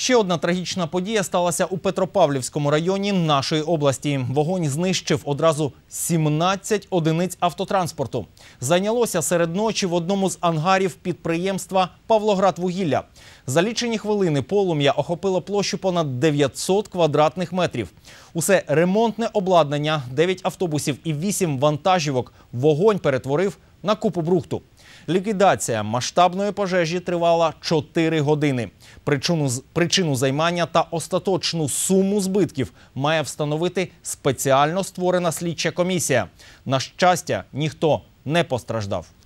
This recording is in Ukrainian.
Ще одна трагічна подія сталася у Петропавлівському районі нашої області. Вогонь знищив одразу 17 одиниць автотранспорту. Зайнялося серед ночі в одному з ангарів підприємства Павлоградвугілля. За лічені хвилини полум'я охопило площу понад 900 квадратних метрів. Усе ремонтне обладнання, 9 автобусів і 8 вантажівок. Вогонь перетворив на купу брухту. Ліквідація масштабної пожежі тривала 4 години. Причину причину займання та остаточну суму збитків має встановити спеціально створена слідча комісія. На щастя, ніхто не постраждав.